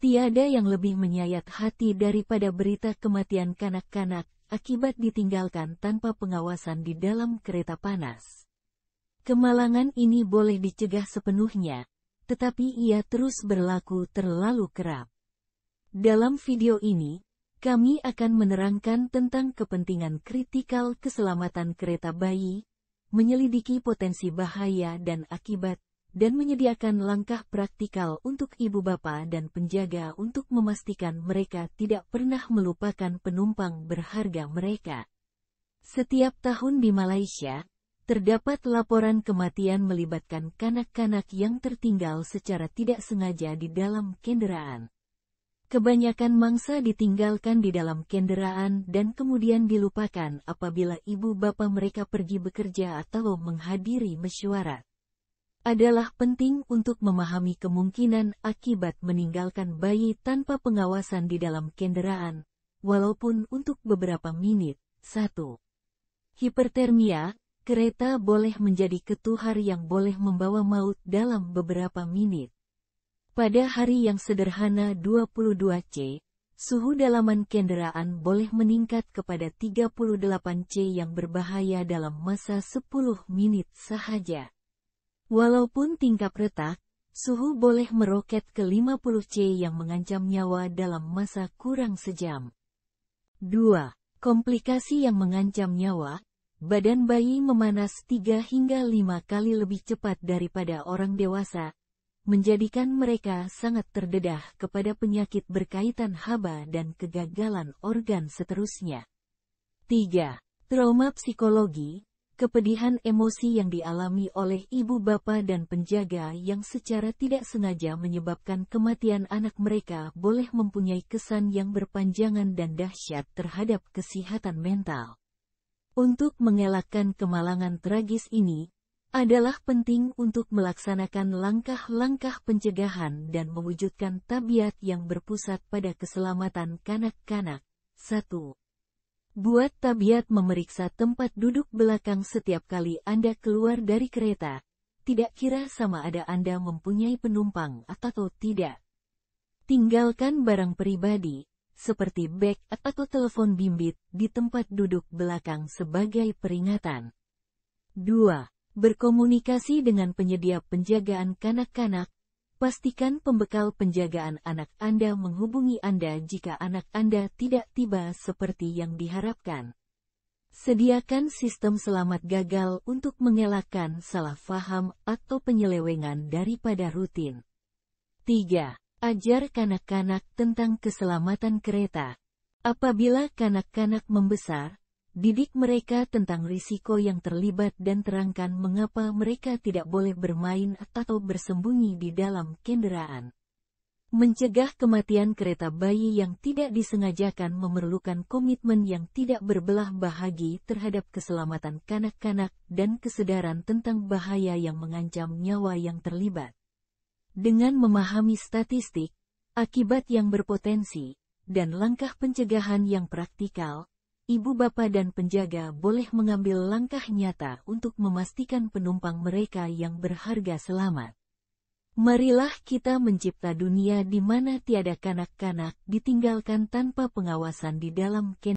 Tiada yang lebih menyayat hati daripada berita kematian kanak-kanak akibat ditinggalkan tanpa pengawasan di dalam kereta panas. Kemalangan ini boleh dicegah sepenuhnya, tetapi ia terus berlaku terlalu kerap. Dalam video ini, kami akan menerangkan tentang kepentingan kritikal keselamatan kereta bayi, menyelidiki potensi bahaya dan akibat dan menyediakan langkah praktikal untuk ibu bapa dan penjaga untuk memastikan mereka tidak pernah melupakan penumpang berharga mereka. Setiap tahun di Malaysia, terdapat laporan kematian melibatkan kanak-kanak yang tertinggal secara tidak sengaja di dalam kendaraan. Kebanyakan mangsa ditinggalkan di dalam kendaraan dan kemudian dilupakan apabila ibu bapa mereka pergi bekerja atau menghadiri mesyuarat adalah penting untuk memahami kemungkinan akibat meninggalkan bayi tanpa pengawasan di dalam kendaraan, walaupun untuk beberapa menit. 1. Hipertermia, kereta boleh menjadi ketuhar yang boleh membawa maut dalam beberapa menit. Pada hari yang sederhana 22C, suhu dalaman kendaraan boleh meningkat kepada 38C yang berbahaya dalam masa 10 menit sahaja. Walaupun tingkap retak, suhu boleh meroket ke 50 C yang mengancam nyawa dalam masa kurang sejam. 2. Komplikasi yang mengancam nyawa, badan bayi memanas 3 hingga 5 kali lebih cepat daripada orang dewasa, menjadikan mereka sangat terdedah kepada penyakit berkaitan haba dan kegagalan organ seterusnya. 3. Trauma psikologi, Kepedihan emosi yang dialami oleh ibu bapa dan penjaga yang secara tidak sengaja menyebabkan kematian anak mereka boleh mempunyai kesan yang berpanjangan dan dahsyat terhadap kesehatan mental. Untuk mengelakkan kemalangan tragis ini, adalah penting untuk melaksanakan langkah-langkah pencegahan dan mewujudkan tabiat yang berpusat pada keselamatan kanak-kanak. 1. Buat tabiat memeriksa tempat duduk belakang setiap kali Anda keluar dari kereta, tidak kira sama ada Anda mempunyai penumpang atau tidak. Tinggalkan barang pribadi, seperti bag atau telepon bimbit, di tempat duduk belakang sebagai peringatan. 2. Berkomunikasi dengan penyedia penjagaan kanak-kanak, Pastikan pembekal penjagaan anak Anda menghubungi Anda jika anak Anda tidak tiba seperti yang diharapkan. Sediakan sistem selamat gagal untuk mengelakkan salah faham atau penyelewengan daripada rutin. 3. Ajar kanak-kanak tentang keselamatan kereta. Apabila kanak-kanak membesar, Didik mereka tentang risiko yang terlibat dan terangkan mengapa mereka tidak boleh bermain atau bersembunyi di dalam kendaraan. Mencegah kematian kereta bayi yang tidak disengajakan memerlukan komitmen yang tidak berbelah bahagi terhadap keselamatan kanak-kanak dan kesedaran tentang bahaya yang mengancam nyawa yang terlibat. Dengan memahami statistik, akibat yang berpotensi, dan langkah pencegahan yang praktikal, ibu bapa dan penjaga boleh mengambil langkah nyata untuk memastikan penumpang mereka yang berharga selamat. Marilah kita mencipta dunia di mana tiada kanak-kanak ditinggalkan tanpa pengawasan di dalam ken